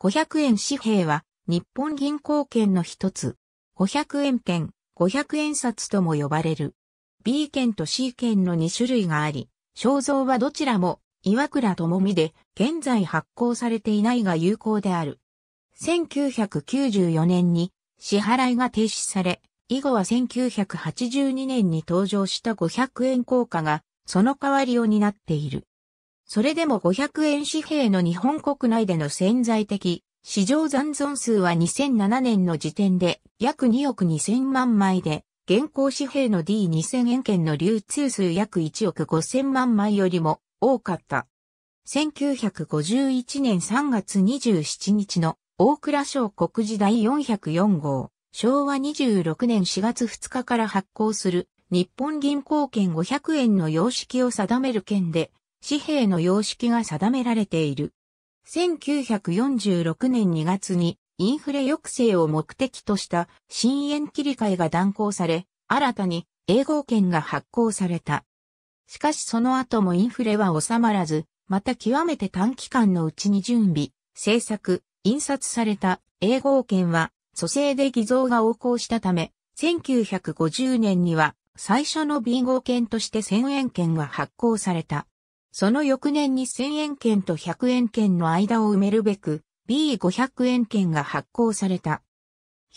500円紙幣は日本銀行券の一つ。500円券、500円札とも呼ばれる。B 券と C 券の2種類があり、肖像はどちらも岩倉智美で現在発行されていないが有効である。1994年に支払いが停止され、以後は1982年に登場した500円硬貨がその代わりを担っている。それでも500円紙幣の日本国内での潜在的市場残存数は2007年の時点で約2億2000万枚で、現行紙幣の D2000 円券の流通数約1億5000万枚よりも多かった。1951年3月27日の大倉省国時代404号、昭和26年4月2日から発行する日本銀行券500円の様式を定める券で紙幣の様式が定められている。1946年2月にインフレ抑制を目的とした新円切り替えが断行され、新たに英語券が発行された。しかしその後もインフレは収まらず、また極めて短期間のうちに準備、制作、印刷された英語券は蘇生で偽造が横行したため、1950年には最初の B 号券として1000円券が発行された。その翌年に1000円券と100円券の間を埋めるべく B500 円券が発行された。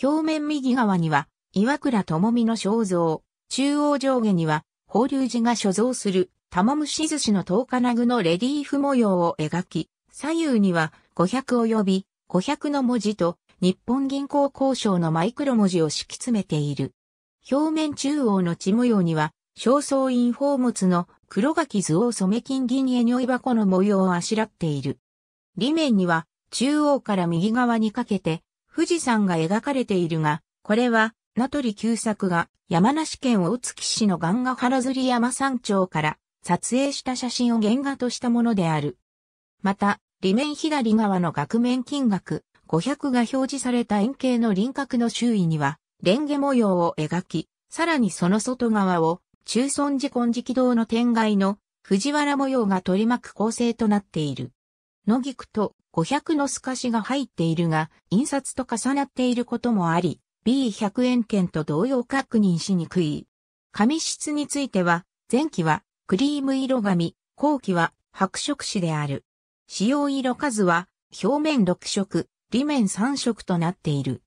表面右側には岩倉智美の肖像、中央上下には法隆寺が所蔵する玉虫寿司の十金具のレリーフ模様を描き、左右には500及び500の文字と日本銀行交渉のマイクロ文字を敷き詰めている。表面中央の地模様には、正倉院宝物の黒垣図を染め金銀絵匂い箱の模様をあしらっている。裏面には、中央から右側にかけて、富士山が描かれているが、これは、名取久作が山梨県大月市のガンガ原釣山山頂から撮影した写真を原画としたものである。また、裏面左側の額面金額500が表示された円形の輪郭の周囲には、レンゲ模様を描き、さらにその外側を中尊寺金色堂の天外の藤原模様が取り巻く構成となっている。野菊と500の透かしが入っているが、印刷と重なっていることもあり、B100 円券と同様確認しにくい。紙質については、前期はクリーム色紙、後期は白色紙である。使用色数は表面6色、裏面3色となっている。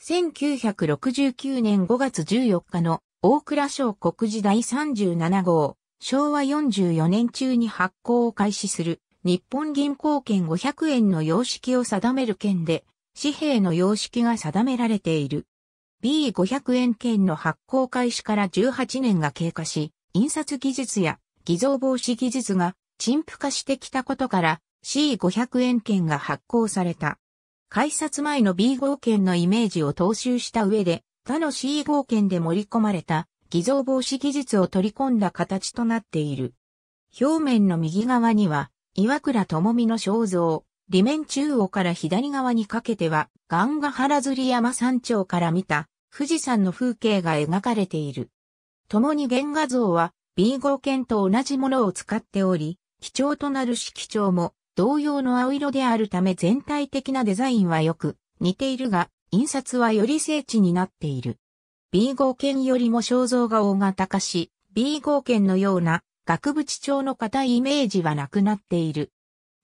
1969年5月14日の大倉省国時第37号、昭和44年中に発行を開始する日本銀行券500円の様式を定める券で、紙幣の様式が定められている。B500 円券の発行開始から18年が経過し、印刷技術や偽造防止技術が陳腐化してきたことから C500 円券が発行された。改札前の B5 券のイメージを踏襲した上で他の c 号圏で盛り込まれた偽造防止技術を取り込んだ形となっている。表面の右側には、岩倉智美の肖像、裏面中央から左側にかけては、ガンガ原釣山山頂から見た富士山の風景が描かれている。共に原画像は b 号圏と同じものを使っており、基調となる色調も同様の青色であるため全体的なデザインはよく似ているが、印刷はより精緻になっている。B 号券よりも肖像が大型化し、B 号券のような額縁調の硬いイメージはなくなっている。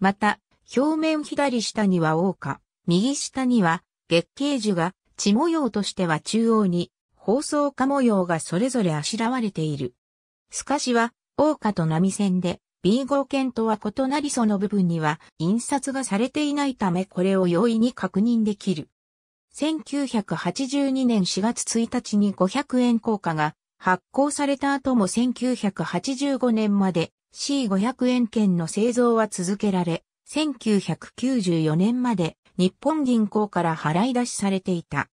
また、表面左下には王家、右下には月桂樹が、地模様としては中央に、包装化模様がそれぞれあしらわれている。透かしは、王家と波線で、B 号券とは異なりその部分には印刷がされていないためこれを容易に確認できる。1982年4月1日に500円硬貨が発行された後も1985年まで C500 円券の製造は続けられ、1994年まで日本銀行から払い出しされていた。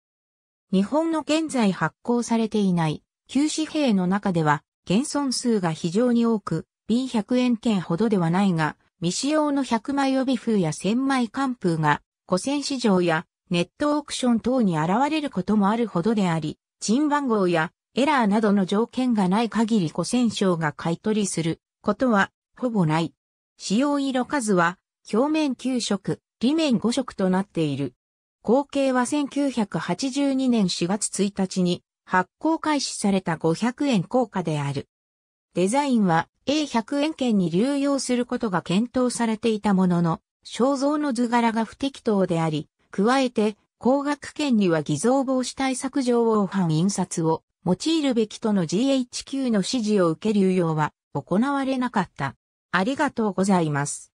日本の現在発行されていない旧紙幣の中では現存数が非常に多く、B100 円券ほどではないが、未使用の100枚備風や1000枚寒風が古銭市場やネットオークション等に現れることもあるほどであり、珍番号やエラーなどの条件がない限り古戦商が買い取りすることはほぼない。使用色数は表面9色、裏面5色となっている。合計は1982年4月1日に発行開始された500円硬貨である。デザインは A100 円券に流用することが検討されていたものの、肖像の図柄が不適当であり、加えて、工学券には偽造防止対策上を反印刷を用いるべきとの GHQ の指示を受け流用は行われなかった。ありがとうございます。